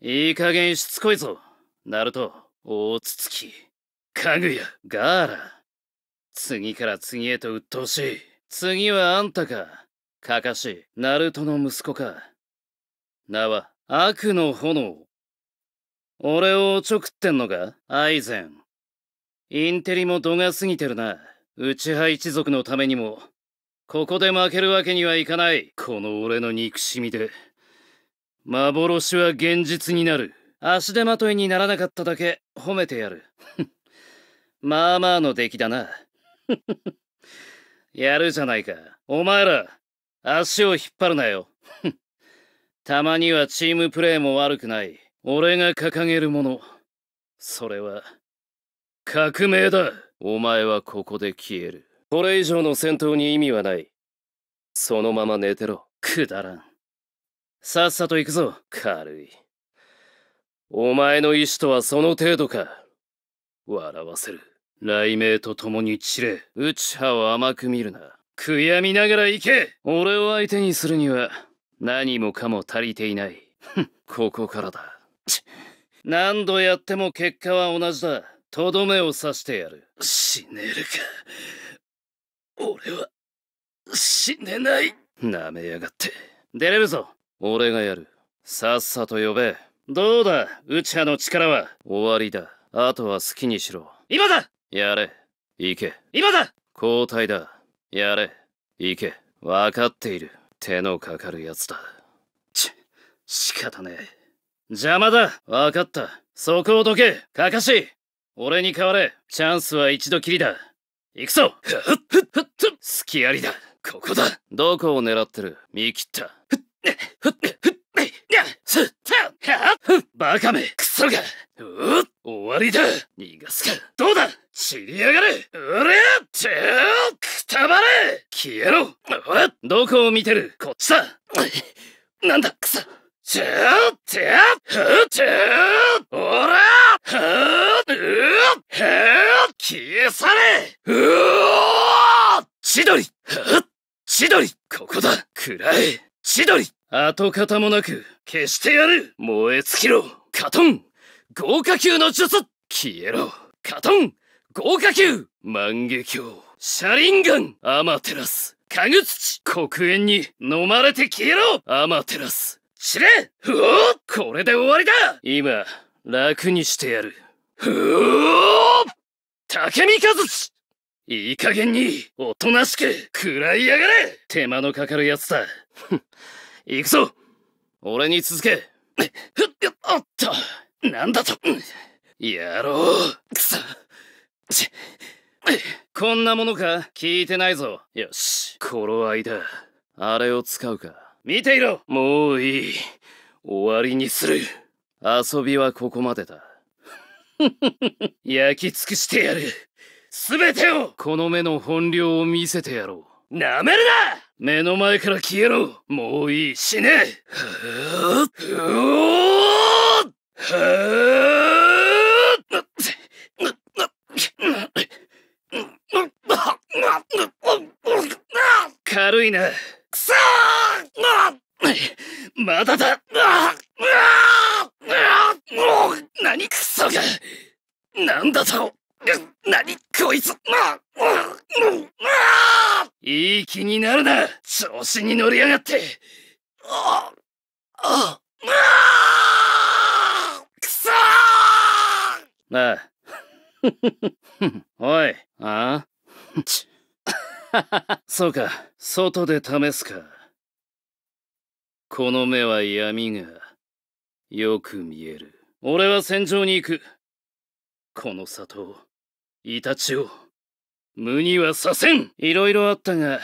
いい加減しつこいぞ。ナルト、大つつき、かぐや、ガーラ。次から次へと鬱陶しい。次はあんたか。カカシ、ナルトの息子か。名は、悪の炎。俺をおちょくってんのかアイゼン。インテリも度が過ぎてるな。内派一族のためにも、ここで負けるわけにはいかない。この俺の憎しみで。幻は現実になる。足手まといにならなかっただけ褒めてやる。まあまあの出来だな。やるじゃないか。お前ら、足を引っ張るなよ。たまにはチームプレーも悪くない。俺が掲げるもの。それは、革命だ。お前はここで消える。これ以上の戦闘に意味はない。そのまま寝てろ。くだらん。さっさと行くぞ、軽い。お前の意志とはその程度か。笑わせる。雷鳴と共に散れ、内葉を甘く見るな。悔やみながら行け俺を相手にするには、何もかも足りていない。ここからだ。何度やっても結果は同じだ。とどめを刺してやる。死ねるか。俺は、死ねない。なめやがって。出れるぞ。俺がやる。さっさと呼べ。どうだ、ウチハの力は。終わりだ。あとは好きにしろ。今だやれ。行け。今だ交代だ。やれ。行け。わかっている。手のかかるやつだ。ち、仕方ねえ。邪魔だ。わかった。そこをどけ。かかし。俺に代われ。チャンスは一度きりだ。行くぞふっふっふっふ隙ありだ。ここだ。どこを狙ってる見切った。バカめ、クソがお終わりだ逃がすかどうだ散り上がれうりゃてくたばれ消えろどこを見てるこっちだなんだクソちーてふておらふうー消え去れうお千鳥ふ千鳥ここだ暗い千鳥跡形もなく消してやる燃え尽きろカトン豪華級の術消えろカトン豪華級万華鏡車輪ガンアマテラスカグツチ黒煙に飲まれて消えろアマテラス知れふおこれで終わりだ今楽にしてやるふお竹見和地いい加減におとなしく喰らいやがれ手間のかかるやつだ。行くぞ俺に続けふっ、おっとなんだとやろうくそこんなものか聞いてないぞよしこの間、あれを使うか見ていろもういい終わりにする遊びはここまでだ焼き尽くしてやる全てをこの目の本領を見せてやろう舐めるな目の前から消えろもういい死ねはぁはぁはぁな、な、な、な、軽いな。くそーまだだ何クソがなんだと何こいついい気になるな調子に乗りやがってあああくそー ああおいああそうか外で試すかこの目は闇がよく見える俺は戦場に行くこの里を、イタチを無にはさせんいろいろあったが、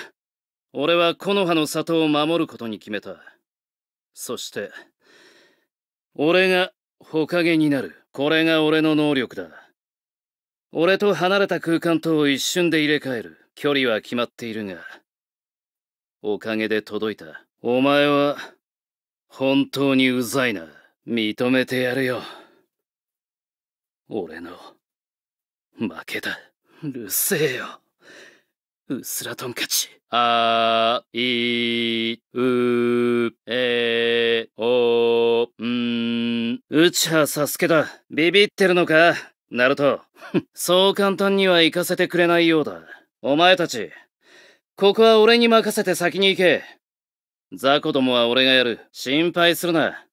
俺は木の葉の里を守ることに決めた。そして、俺がほかげになる。これが俺の能力だ。俺と離れた空間とを一瞬で入れ替える。距離は決まっているが、おかげで届いた。お前は、本当にうざいな。認めてやるよ。俺の、負けだ。うるせえよ。うっすらトンカチ。あい、う、え、お、ん、うちはサスケだ。ビビってるのかナルト。そう簡単には行かせてくれないようだ。お前たち、ここは俺に任せて先に行け。ザコどもは俺がやる。心配するな。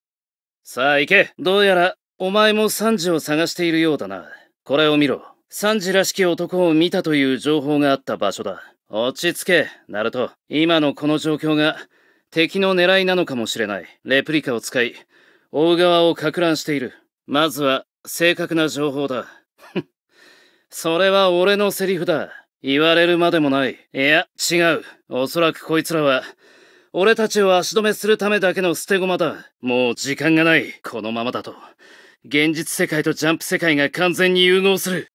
さあ行け。どうやら、お前もサンジを探しているようだな。これを見ろ。サンジらしき男を見たという情報があった場所だ。落ち着け、ナルト。今のこの状況が敵の狙いなのかもしれない。レプリカを使い、大側をか乱している。まずは正確な情報だ。それは俺のセリフだ。言われるまでもない。いや、違う。おそらくこいつらは、俺たちを足止めするためだけの捨て駒だ。もう時間がない。このままだと、現実世界とジャンプ世界が完全に融合する。